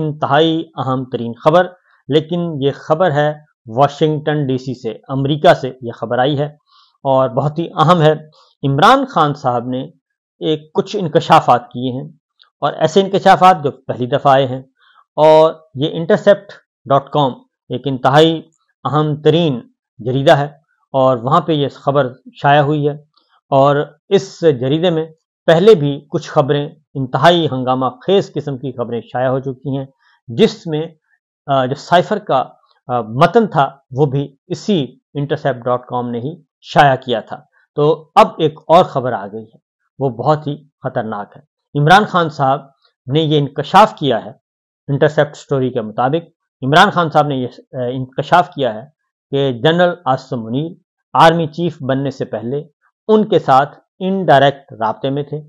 انتہائی اہم ترین خبر لیکن یہ خبر ہے واشنگٹن ڈی سی سے امریکہ سے یہ خبر آئی ہے اور بہت ہی اہم ہے عمران خان صاحب نے ایک کچھ انکشافات کیے ہیں اور ایسے انکشافات جو پہلی دفعہ آئے ہیں اور یہ انٹرسیپٹ ڈاٹ کام ایک انتہائی اہم ترین جریدہ ہے اور وہاں پہ یہ خبر شائع ہوئی ہے اور اس جریدے میں پہلے بھی کچھ خبریں انتہائی ہنگامہ خیز قسم کی خبریں شائع ہو چکی ہیں جس میں جو سائفر کا متن تھا وہ بھی اسی انٹرسیپٹ ڈاٹ کام نے ہی شائع کیا تھا تو اب ایک اور خبر آ گئی ہے وہ بہت ہی خطرناک ہے عمران خان صاحب نے یہ انکشاف کیا ہے انٹرسیپٹ سٹوری کے مطابق عمران خان صاحب نے یہ انکشاف کیا ہے کہ general Asim Munir army chief بننے سے پہلے ان کے ساتھ انڈائریکٹ رابطے میں تھے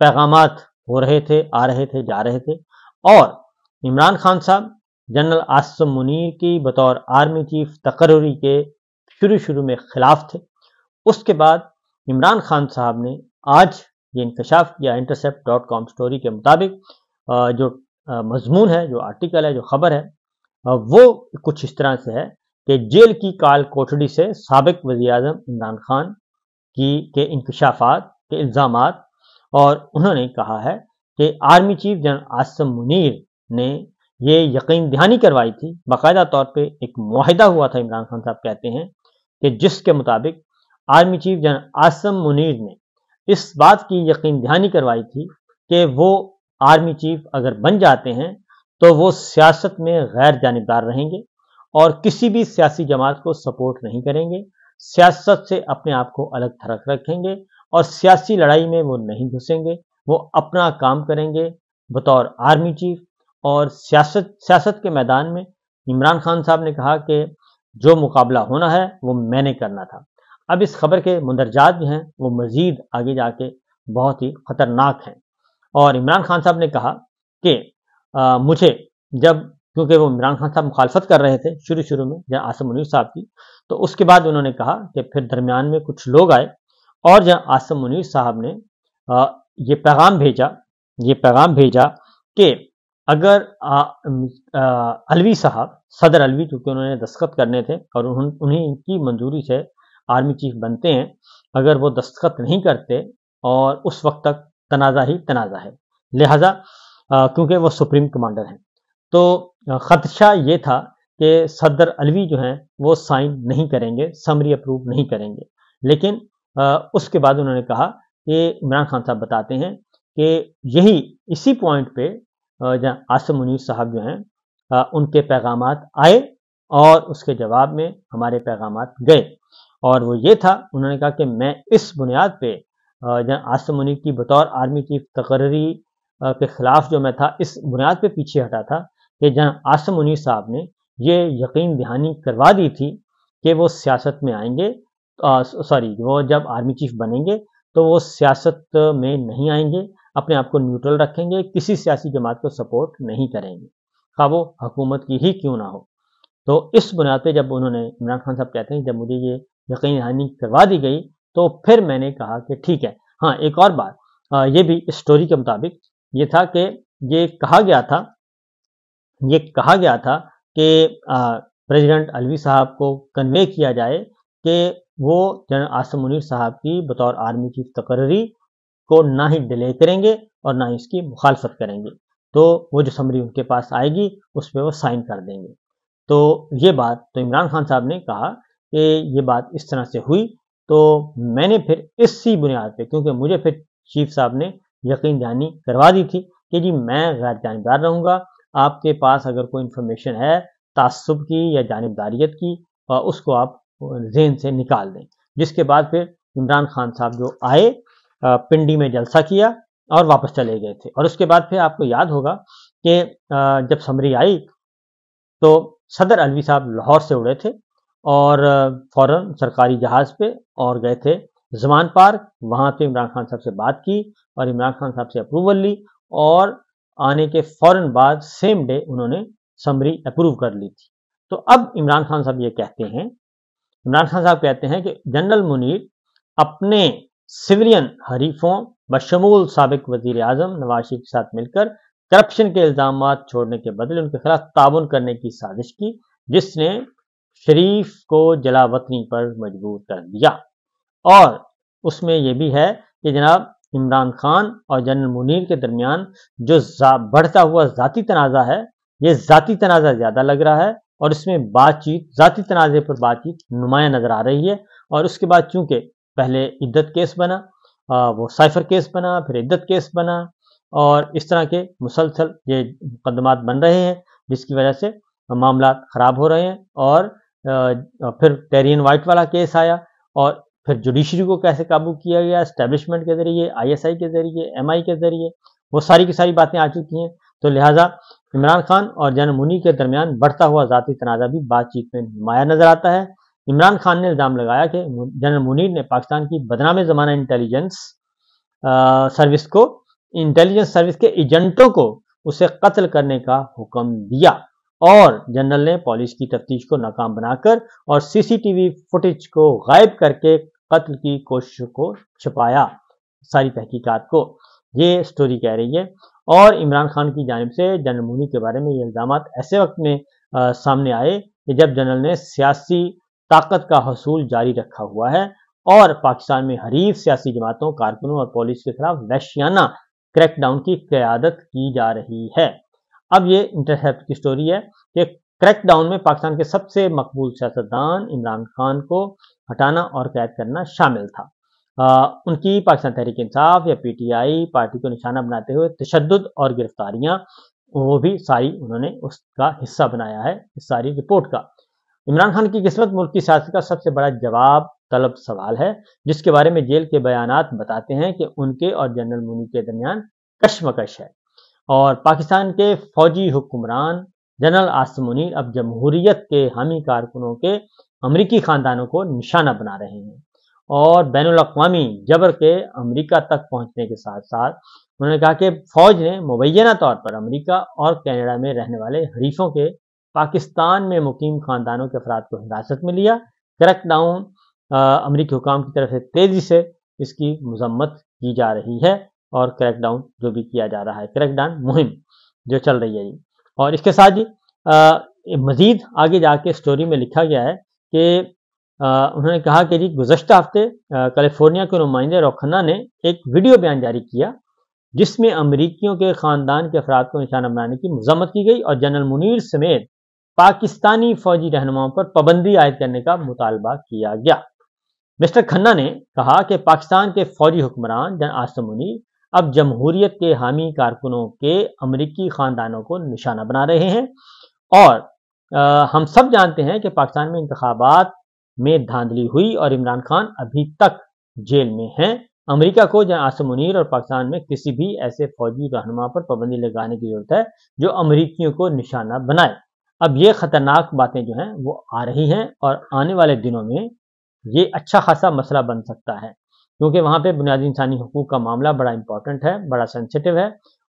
پیغامات ہو رہے تھے آ رہے تھے جا رہے تھے اور عمران خان صاحب جنرل آسم منیر کی بطور آرمی چیف تقرری کے شروع شروع میں خلاف تھے اس کے بعد عمران خان صاحب نے آج یہ انکشاف کیا انٹرسپٹ ڈاٹ کام سٹوری کے مطابق جو مضمون ہے جو آرٹیکل ہے جو خبر ہے وہ کچھ اس طرح سے ہے کہ جیل کی کال کوٹڑی سے سابق وزیر اعظم عمران خان کی کے انکشافات کے الزامات اور انہوں نے کہا ہے کہ army chief general Asim Munir نے یہ یقین دہانی کروائی تھی باقاعدہ طور پہ ایک معاہدہ ہوا تھا عمران خان صاحب کہتے ہیں کہ جس کے مطابق army chief general Asim Munir نے اس بات کی یقین دہانی کروائی تھی کہ وہ آرمی چیف اگر بن جاتے ہیں تو وہ سیاست میں غیر جانبدار رہیں گے اور کسی بھی سیاسی جماعت کو سپورٹ نہیں کریں گے سیاست سے اپنے آپ کو الگ تھرک رکھیں گے اور سیاسی لڑائی میں وہ نہیں گھسیں گے وہ اپنا کام کریں گے بطور آرمی چیف اور سیاست سیاست کے میدان میں عمران خان صاحب نے کہا کہ جو مقابلہ ہونا ہے وہ میں نے کرنا تھا اب اس خبر کے مندرجات جو ہیں وہ مزید آگے جا کے بہت ہی خطرناک ہیں اور عمران خان صاحب نے کہا کہ مجھے جب کیونکہ وہ عمران خان صاحب مخالفت کر رہے تھے شروع شروع میں جہاں آصم منیر صاحب کی تو اس کے بعد انہوں نے کہا کہ پھر درمیان میں کچھ لوگ آئے اور جہاں آصم منیر صاحب نے یہ پیغام بھیجا یہ پیغام بھیجا کہ اگر الوی صاحب صدر الوی چونکہ انہوں نے دستخط کرنے تھے اور انہیں انہیں کی منظوری سے آرمی چیف بنتے ہیں اگر وہ دستخط نہیں کرتے اور اس وقت تک تنازع ہی تنازہ ہے لہٰذا کیونکہ وہ سپریم کمانڈر ہیں تو خدشہ یہ تھا کہ صدر الوی جو ہیں وہ سائن نہیں کریں گے سمری اپروو نہیں کریں گے لیکن اس کے بعد انہوں نے کہا کہ عمران خان صاحب بتاتے ہیں کہ یہی اسی پوائنٹ پہ جہاں آصم منیر صاحب جو ہیں ان کے پیغامات آئے اور اس کے جواب میں ہمارے پیغامات گئے اور وہ یہ تھا انہوں نے کہا کہ میں اس بنیاد پہ جہاں آسم منیر کی بطور آرمی چیف تقرری کے خلاف جو میں تھا اس بنیاد پہ پیچھے ہٹا تھا کہ جہاں آسم انی صاحب نے یہ یقین دہانی کروا دی تھی کہ وہ سیاست میں آئیں گے سوری وہ جب آرمی چیف بنیں گے تو وہ سیاست میں نہیں آئیں گے اپنے آپ کو نیوٹرل رکھیں گے کسی سیاسی جماعت کو سپورٹ نہیں کریں گے وہ حکومت کی ہی کیوں نہ ہو تو اس بنیاد پہ جب انہوں نے عمران خان صاحب کہتے ہیں جب مجھے یہ یقین دہانی کروا دی گئی تو پھر میں نے کہا کہ ٹھیک ہے ہاں ایک اور بات یہ بھی اسٹوری کے مطابق یہ تھا کہ یہ کہا گیا تھا یہ کہا گیا تھا کہ پریزیڈنٹ الوی صاحب کو کنوے کیا جائے کہ وہ جنرل آسم منیر صاحب کی بطور آرمی چیف تقرری کو نہ ہی ڈیلے کریں گے اور نہ ہی اس کی مخالفت کریں گے تو وہ جو سمری ان کے پاس آئے گی اس پہ وہ سائن کر دیں گے تو یہ بات تو عمران خان صاحب نے کہا کہ یہ بات اس طرح سے ہوئی تو میں نے پھر اسی بنیاد پہ کیونکہ مجھے پھر چیف صاحب نے یقین جانی کروا دی تھی کہ جی میں غیر جانبدار رہوں گا آپ کے پاس اگر کوئی انفارمیشن ہے تعصب کی یا جانبداریت کی اس کو آپ ذہن سے نکال دیں جس کے بعد پھر عمران خان صاحب جو آئے پنڈی میں جلسہ کیا اور واپس چلے گئے تھے اور اس کے بعد پھر آپ کو یاد ہوگا کہ جب سمری آئی تو صدر علوی صاحب لاہور سے اڑے تھے اور فوراً سرکاری جہاز پہ اور گئے تھے زمان پارک وہاں پہ عمران خان صاحب سے بات کی اور عمران خان صاحب سے اپروول لی اور آنے کے فوراً بعد سیم ڈے انہوں نے سمری اپروو کر لی تھی تو اب عمران خان صاحب یہ کہتے ہیں عمران خان صاحب کہتے ہیں کہ جنرل منیر اپنے سورین حریفوں بشمول سابق وزیر اعظم نواز شریف کے ساتھ مل کر کرپشن کے الزامات چھوڑنے کے بدلے ان کے خلاف تعاون کرنے کی سازش کی جس نے شریف کو جلا وطنی پر مجبور کر دیا اور اس میں یہ بھی ہے کہ جناب عمران خان اور جنرل منیر کے درمیان جو بڑھتا ہوا ذاتی تنازع ہے یہ ذاتی تنازع زیادہ لگ رہا ہے اور اس میں بات چیت ذاتی تنازع پر بات چیت نمایاں نظر آ رہی ہے اور اس کے بعد چونکہ پہلے عدت کیس بنا وہ سائفر کیس بنا پھر عدت کیس بنا اور اس طرح کے مسلسل یہ مقدمات بن رہے ہیں جس کی وجہ سے معاملات خراب ہو رہے ہیں اور پھر ٹیرین وائٹ والا کیس آیا اور پھر جوڈیشری کو کیسے قابو کیا گیا اسٹیبلشمنٹ کے ذریعے آئی ایس آئی کے ذریعے ایم آئی کے ذریعے وہ ساری کی ساری باتیں آ چکی ہیں تو لہٰذا عمران خان اور جنرل منی کے درمیان بڑھتا ہوا ذاتی تنازع بھی بات چیت میں نمایاں نظر آتا ہے عمران خان نے الزام لگایا کہ جنرل منیر نے پاکستان کی بدنام زمانہ انٹیلیجنس سروس کو انٹیلیجنس سروس کے ایجنٹوں کو اسے قتل کرنے کا حکم دیا اور جنرل نے پولیس کی تفتیش کو ناکام بنا کر اور سی سی ٹی وی فوٹیج کو غائب کر کے قتل کی کوشش کو چھپایا ساری تحقیقات کو یہ سٹوری کہہ رہی ہے اور عمران خان کی جانب سے جنرل مونی کے بارے میں یہ الزامات ایسے وقت میں سامنے آئے کہ جب جنرل نے سیاسی طاقت کا حصول جاری رکھا ہوا ہے اور پاکستان میں حریف سیاسی جماعتوں کارکنوں اور پولیس کے خلاف وحشیانہ کریک ڈاؤن کی قیادت کی جا رہی ہے اب یہ انٹرسپٹ کی سٹوری ہے کہ کریک ڈاؤن میں پاکستان کے سب سے مقبول سیاستدان عمران خان کو ہٹانا اور قید کرنا شامل تھا ان کی پاکستان تحریک انصاف یا پی ٹی آئی پارٹی کو نشانہ بناتے ہوئے تشدد اور گرفتاریاں وہ بھی ساری انہوں نے اس کا حصہ بنایا ہے اس ساری رپورٹ کا عمران خان کی قسمت ملکی سیاست کا سب سے بڑا جواب طلب سوال ہے جس کے بارے میں جیل کے بیانات بتاتے ہیں کہ ان کے اور جنرل مونی کے درمیان کشمکش ہے اور پاکستان کے فوجی حکمران جنرل آسم منیر اب جمہوریت کے حامی کارکنوں کے امریکی خاندانوں کو نشانہ بنا رہے ہیں اور بین الاقوامی جبر کے امریکہ تک پہنچنے کے ساتھ ساتھ انہوں نے کہا کہ فوج نے مبینہ طور پر امریکہ اور کینیڈا میں رہنے والے حریفوں کے پاکستان میں مقیم خاندانوں کے افراد کو حراست میں لیا کریک ڈاؤن امریکی حکام کی طرف سے تیزی سے اس کی مذمت کی جا رہی ہے اور کریک ڈاؤن جو بھی کیا جا رہا ہے کریک ڈاؤن مہم جو چل رہی ہے جی اور اس کے ساتھ جی مزید آگے جا کے اسٹوری میں لکھا گیا ہے کہ انہوں نے کہا کہ جی گزشتہ ہفتے کیلیفورنیا کے نمائندے روکھنا نے ایک ویڈیو بیان جاری کیا جس میں امریکیوں کے خاندان کے افراد کو نشانہ بنانے کی مذمت کی گئی اور جنرل منیر سمیت پاکستانی فوجی رہنماؤں پر پابندی عائد کرنے کا مطالبہ کیا گیا مسٹر کھنہ نے کہا کہ پاکستان کے فوجی حکمران جن آسم منیر اب جمہوریت کے حامی کارکنوں کے امریکی خاندانوں کو نشانہ بنا رہے ہیں اور ہم سب جانتے ہیں کہ پاکستان میں انتخابات میں دھاندلی ہوئی اور عمران خان ابھی تک جیل میں ہیں امریکہ کو جہاں آسم منیر اور پاکستان میں کسی بھی ایسے فوجی رہنما پر پابندی لگانے کی ضرورت ہے جو امریکیوں کو نشانہ بنائے اب یہ خطرناک باتیں جو ہیں وہ آ رہی ہیں اور آنے والے دنوں میں یہ اچھا خاصا مسئلہ بن سکتا ہے کیونکہ وہاں پہ بنیادی انسانی حقوق کا معاملہ بڑا امپورٹنٹ ہے بڑا سینسیٹیو ہے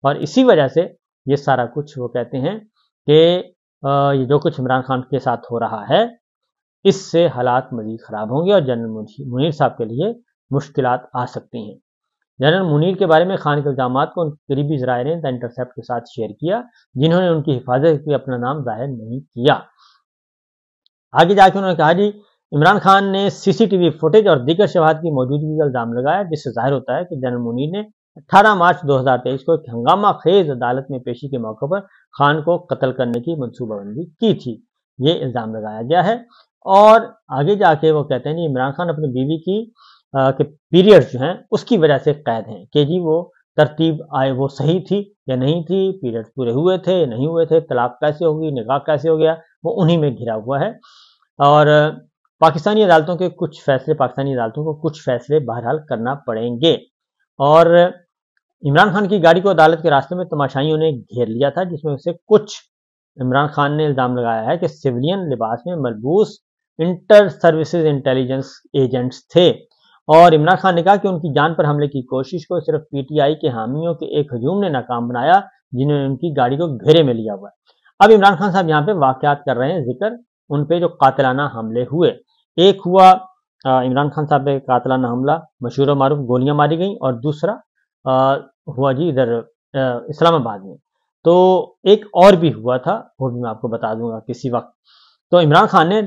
اور اسی وجہ سے یہ سارا کچھ وہ کہتے ہیں کہ یہ جو کچھ عمران خان کے ساتھ ہو رہا ہے اس سے حالات مزید خراب ہوں گے اور جنرل منیر صاحب کے لیے مشکلات آ سکتی ہیں جنرل منیر کے بارے میں خان کے الزامات کو ان قریبی ذرائع نے دا انٹرسیپٹ کے ساتھ شیئر کیا جنہوں نے ان کی حفاظت کے لیے اپنا نام ظاہر نہیں کیا آگے جا کے انہوں نے کہا جی عمران خان نے سی سی ٹی وی فوٹیج اور دیگر شواہد کی موجودگی کا الزام لگایا جس سے ظاہر ہوتا ہے کہ جنرل منی نے اٹھارہ مارچ دو ہزار تیئیس کو ایک ہنگامہ خیز عدالت میں پیشی کے موقع پر خان کو قتل کرنے کی منصوبہ بندی کی تھی یہ الزام لگایا گیا ہے اور آگے جا کے وہ کہتے ہیں کہ عمران خان اپنی بیوی کی کے پیریڈ جو ہیں اس کی وجہ سے قید ہیں کہ جی وہ ترتیب آئے وہ صحیح تھی یا نہیں تھی پیریڈ پورے ہوئے تھے یا نہیں ہوئے تھے طلاق کیسے ہوگی نگاہ کیسے ہو گیا وہ انہی میں گھرا ہوا ہے اور پاکستانی عدالتوں کے کچھ فیصلے پاکستانی عدالتوں کو کچھ فیصلے بہرحال کرنا پڑیں گے اور عمران خان کی گاڑی کو عدالت کے راستے میں تماشائیوں نے گھیر لیا تھا جس میں اسے کچھ عمران خان نے الزام لگایا ہے کہ سولین لباس میں ملبوس انٹر سروسز انٹیلیجنس ایجنٹس تھے اور عمران خان نے کہا کہ ان کی جان پر حملے کی کوشش کو صرف پی ٹی آئی کے حامیوں کے ایک ہجوم نے ناکام بنایا جنہوں نے ان کی گاڑی کو گھیرے میں لیا ہوا ہے اب عمران خان صاحب یہاں پہ واقعات کر رہے ہیں ذکر ان پہ جو قاتلانہ حملے ہوئے ایک ہوا عمران خان صاحب پہ قاتلانہ حملہ مشہور و معروف گولیاں ماری گئیں اور دوسرا ہوا جی ادھر اسلام آباد میں تو ایک اور بھی ہوا تھا وہ بھی میں آپ کو بتا دوں گا کسی وقت تو عمران خان نے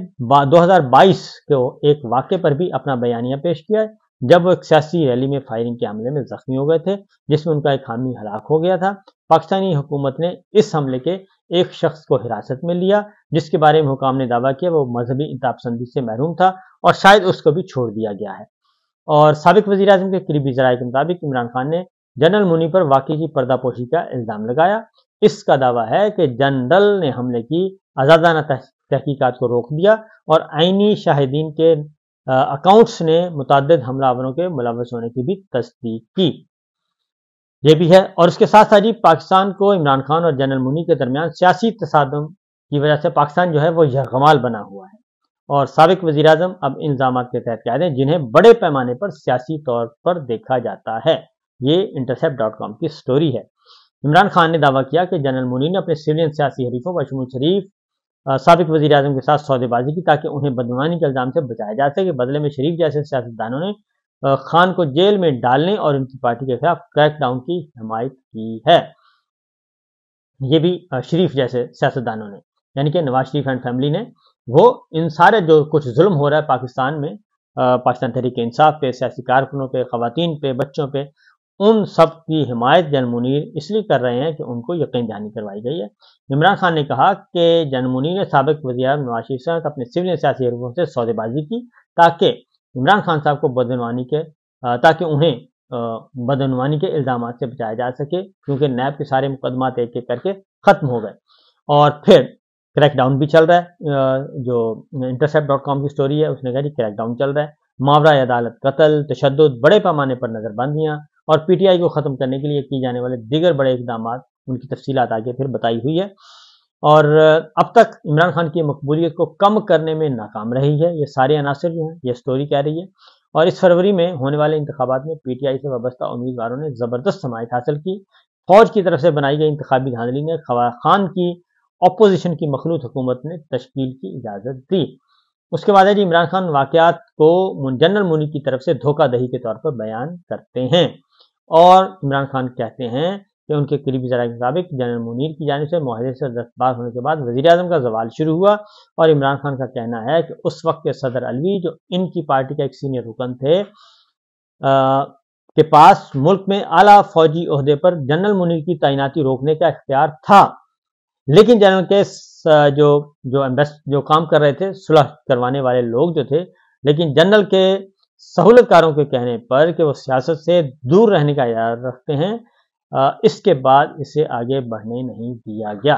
دو ہزار بائیس کے ایک واقعے پر بھی اپنا بیانیہ پیش کیا ہے جب وہ ایک سیاسی ریلی میں فائرنگ کے حملے میں زخمی ہو گئے تھے جس میں ان کا ایک حامی ہلاک ہو گیا تھا پاکستانی حکومت نے اس حملے کے ایک شخص کو حراست میں لیا جس کے بارے میں حکام نے دعویٰ کیا وہ مذہبی انتاب سندی سے محروم تھا اور شاید اس کو بھی چھوڑ دیا گیا ہے اور سابق وزیر اعظم کے قریبی ذرائع کے مطابق عمران خان نے جنرل منی پر واقعی کی پردہ پوشی کا الزام لگایا اس کا دعویٰ ہے کہ جنرل نے حملے کی آزادانہ تحقیقات کو روک دیا اور آئینی شاہدین کے اکاؤنٹس نے متعدد حملہ آوروں کے ملوث ہونے کی بھی تصدیق کی یہ بھی ہے اور اس کے ساتھ ساتھ جی پاکستان کو عمران خان اور جنرل منی کے درمیان سیاسی تصادم کی وجہ سے پاکستان جو ہے وہ یرغمال بنا ہوا ہے اور سابق وزیر اعظم اب انظامات کے تحت کیا دیں جنہیں بڑے پیمانے پر سیاسی طور پر دیکھا جاتا ہے یہ انٹرسپ ڈاٹ کام کی سٹوری ہے عمران خان نے دعویٰ کیا کہ جنرل منی نے اپنے سیولین سیاسی حریفوں بشمول شریف سابق وزیر اعظم کے ساتھ سودے بازی کی تاکہ انہیں بدمانی کے الزام سے بچایا جا سکے بدلے میں شریف جیسے سیاستدانوں نے خان کو جیل میں ڈالنے اور ان کی پارٹی کے خلاف کریک ڈاؤن کی حمایت کی ہے یہ بھی شریف جیسے سیاستدانوں نے یعنی کہ نواز شریف اینڈ فیملی نے وہ ان سارے جو کچھ ظلم ہو رہا ہے پاکستان میں پاکستان تحریک انصاف پہ سیاسی کارکنوں پہ خواتین پہ بچوں پہ ان سب کی حمایت جن منیر اس لیے کر رہے ہیں کہ ان کو یقین دہانی کروائی گئی ہے عمران خان نے کہا کہ جن منیر نے سابق وزیر نواز شریف صاحب اپنے سول سیاسی روپوں سے سودے بازی کی تاکہ عمران خان صاحب کو بدعنوانی کے تاکہ انہیں بدعنوانی کے الزامات سے بچایا جا سکے کیونکہ نیب کے سارے مقدمات ایک ایک کر کے ختم ہو گئے اور پھر کریک ڈاؤن بھی چل رہا ہے جو انٹرسپ ڈاٹ کام کی اسٹوری ہے اس نے کہا جی کریک ڈاؤن چل رہا ہے ماورا عدالت قتل تشدد بڑے پیمانے پر نظر بندیاں اور پی ٹی آئی کو ختم کرنے کے لیے کی جانے والے دیگر بڑے اقدامات ان کی تفصیلات آگے پھر بتائی ہوئی ہے اور اب تک عمران خان کی مقبولیت کو کم کرنے میں ناکام رہی ہے یہ سارے عناصر جو ہیں یہ سٹوری کہہ رہی ہے اور اس فروری میں ہونے والے انتخابات میں پی ٹی آئی سے وابستہ امیدواروں نے زبردست حمایت حاصل کی فوج کی طرف سے بنائی گئی انتخابی دھاندلی نے خان کی اپوزیشن کی مخلوط حکومت نے تشکیل کی اجازت دی اس کے بعد ہے جی عمران خان واقعات کو جنرل مونی کی طرف سے دھوکہ دہی کے طور پر بیان کرتے ہیں اور عمران خان کہتے ہیں کہ ان کے قریبی ذرائع کے مطابق جنرل منیر کی جانب سے معاہدے سے دستباز ہونے کے بعد وزیراعظم کا زوال شروع ہوا اور عمران خان کا کہنا ہے کہ اس وقت کے صدر علوی جو ان کی پارٹی کا ایک سینئر رکن تھے کے پاس ملک میں اعلیٰ فوجی عہدے پر جنرل منیر کی تعیناتی روکنے کا اختیار تھا لیکن جنرل کے جو جو جو کام کر رہے تھے صلح کروانے والے لوگ جو تھے لیکن جنرل کے سہولت کاروں کے کہنے پر کہ وہ سیاست سے دور رہنے کا اعادہ رکھتے ہیں اس کے بعد اسے آگے بڑھنے نہیں دیا گیا